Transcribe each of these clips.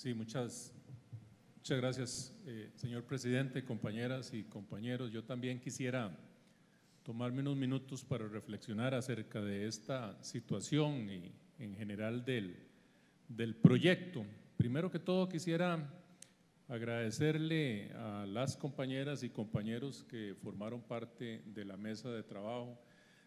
Sí, muchas, muchas gracias, eh, señor presidente, compañeras y compañeros. Yo también quisiera tomarme unos minutos para reflexionar acerca de esta situación y en general del, del proyecto. Primero que todo quisiera agradecerle a las compañeras y compañeros que formaron parte de la mesa de trabajo,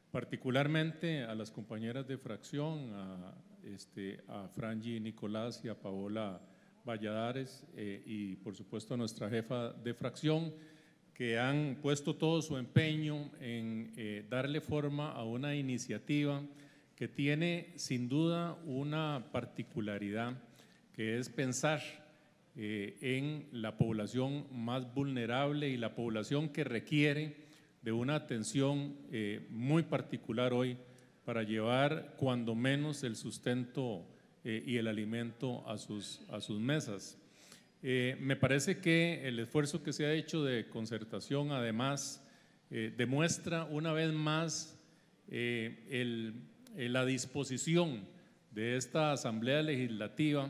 particularmente a las compañeras de fracción, a, este, a Frangi Nicolás y a Paola Valladares eh, y por supuesto nuestra jefa de fracción, que han puesto todo su empeño en eh, darle forma a una iniciativa que tiene sin duda una particularidad, que es pensar eh, en la población más vulnerable y la población que requiere de una atención muy particular hoy para llevar cuando menos el sustento eh, y el alimento a sus, mesas. Eh, me parece que el esfuerzo que se ha hecho de concertación, además, eh, demuestra una vez más la disposición de esta Asamblea Legislativa,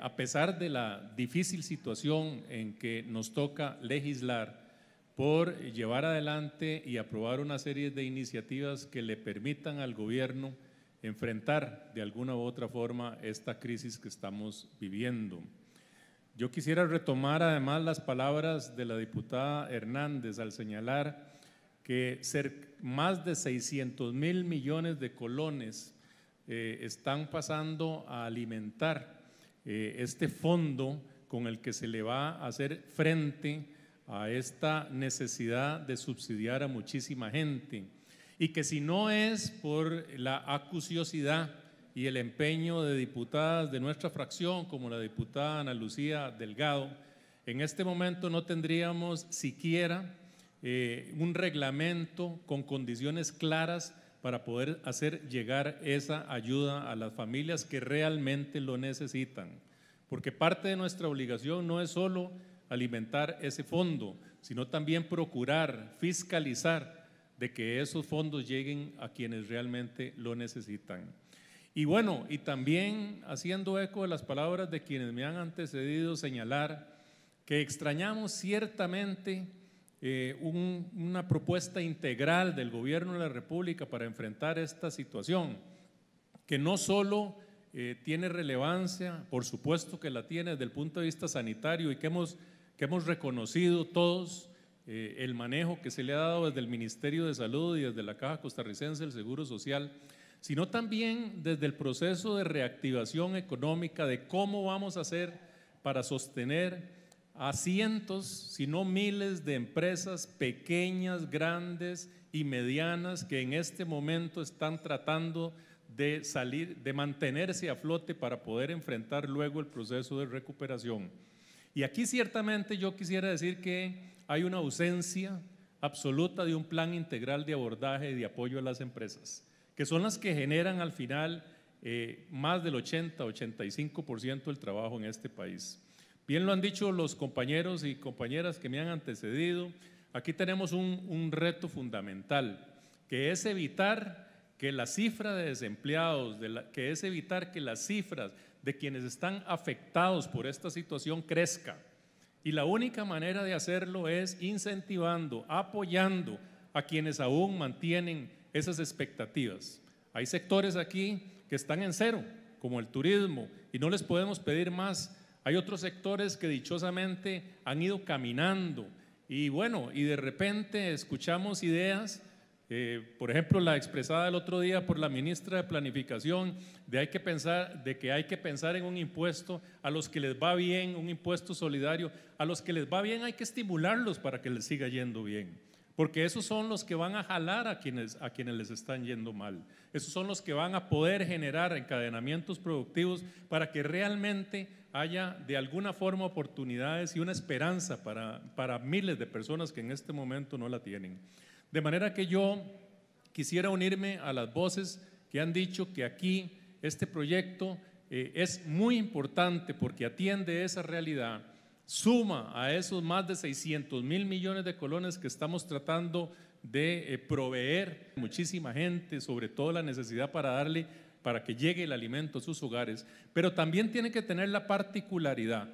a pesar de la difícil situación en que nos toca legislar, por llevar adelante y aprobar una serie de iniciativas que le permitan al gobierno enfrentar de alguna u otra forma esta crisis que estamos viviendo. Yo quisiera retomar además las palabras de la diputada Hernández al señalar que más de 600 mil millones de colones eh, están pasando a alimentar eh, este fondo con el que se le va a hacer frente a esta necesidad de subsidiar a muchísima gente y que si no es por la acuciosidad y el empeño de diputadas de nuestra fracción, como la diputada Ana Lucía Delgado, en este momento no tendríamos siquiera eh, un reglamento con condiciones claras para poder hacer llegar esa ayuda a las familias que realmente lo necesitan. Porque parte de nuestra obligación no es solo alimentar ese fondo, sino también procurar, fiscalizar de que esos fondos lleguen a quienes realmente lo necesitan. Y bueno, y también haciendo eco de las palabras de quienes me han antecedido, señalar que extrañamos ciertamente eh, una propuesta integral del gobierno de la República para enfrentar esta situación, que no solo eh, tiene relevancia, por supuesto que la tiene desde el punto de vista sanitario y que hemos, que hemos reconocido todos, eh, el manejo que se le ha dado desde el Ministerio de Salud y desde la Caja Costarricense del Seguro Social, sino también desde el proceso de reactivación económica, de cómo vamos a hacer para sostener a cientos, si no miles de empresas pequeñas, grandes y medianas que en este momento están tratando de salir, de mantenerse a flote para poder enfrentar luego el proceso de recuperación. Y aquí ciertamente yo quisiera decir que hay una ausencia absoluta de un plan integral de abordaje y de apoyo a las empresas, que son las que generan al final eh, más del 80-85% del trabajo en este país. Bien lo han dicho los compañeros y compañeras que me han antecedido, aquí tenemos un, reto fundamental, que es evitar que la cifra de desempleados, que es evitar que las cifras de quienes están afectados por esta situación crezca. Y la única manera de hacerlo es incentivando, apoyando a quienes aún mantienen esas expectativas. Hay sectores aquí que están en cero, como el turismo, y no les podemos pedir más. Hay otros sectores que dichosamente han ido caminando. Y bueno, y de repente escuchamos ideas eh, por ejemplo, la expresada el otro día por la ministra de Planificación de, que de que hay que pensar en un impuesto a los que les va bien, un impuesto solidario, a los que les va bien hay que estimularlos para que les siga yendo bien, porque esos son los que van a jalar a quienes, a quienes les están yendo mal, esos son los que van a poder generar encadenamientos productivos para que realmente haya de alguna forma oportunidades y una esperanza para miles de personas que en este momento no la tienen. De manera que yo quisiera unirme a las voces que han dicho que aquí este proyecto eh, es muy importante porque atiende esa realidad, suma a esos más de 600 mil millones de colones que estamos tratando de eh, proveer muchísima gente, sobre todo la necesidad para darle para que llegue el alimento a sus hogares, pero también tiene que tener la particularidad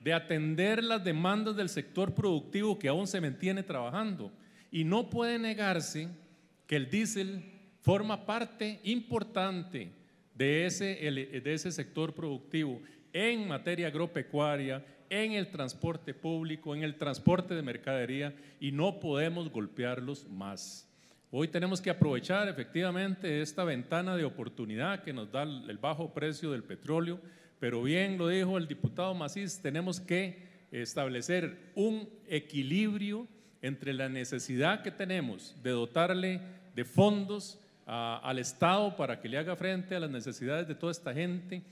de atender las demandas del sector productivo que aún se mantiene trabajando. Y no puede negarse que el diésel forma parte importante de ese, de ese sector productivo en materia agropecuaria, en el transporte público, en el transporte de mercadería y no podemos golpearlos más. Hoy tenemos que aprovechar efectivamente esta ventana de oportunidad que nos da el bajo precio del petróleo, pero bien lo dijo el diputado Macís, tenemos que establecer un equilibrio entre la necesidad que tenemos de dotarle de fondos al Estado para que le haga frente a las necesidades de toda esta gente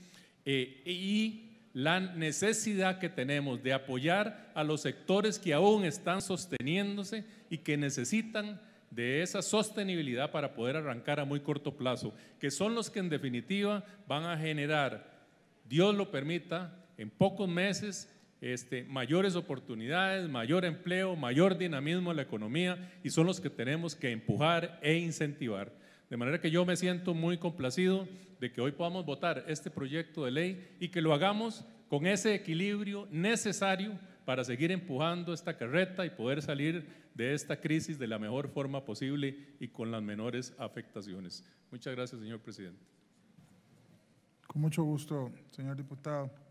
eh, y la necesidad que tenemos de apoyar a los sectores que aún están sosteniéndose y que necesitan de esa sostenibilidad para poder arrancar a muy corto plazo, que son los que en definitiva van a generar, Dios lo permita, en pocos meses este, mayores oportunidades, mayor empleo, mayor dinamismo en la economía y son los que tenemos que empujar e incentivar. De manera que yo me siento muy complacido de que hoy podamos votar este proyecto de ley y que lo hagamos con ese equilibrio necesario para seguir empujando esta carreta y poder salir de esta crisis de la mejor forma posible y con las menores afectaciones. Muchas gracias, señor presidente. Con mucho gusto, señor diputado.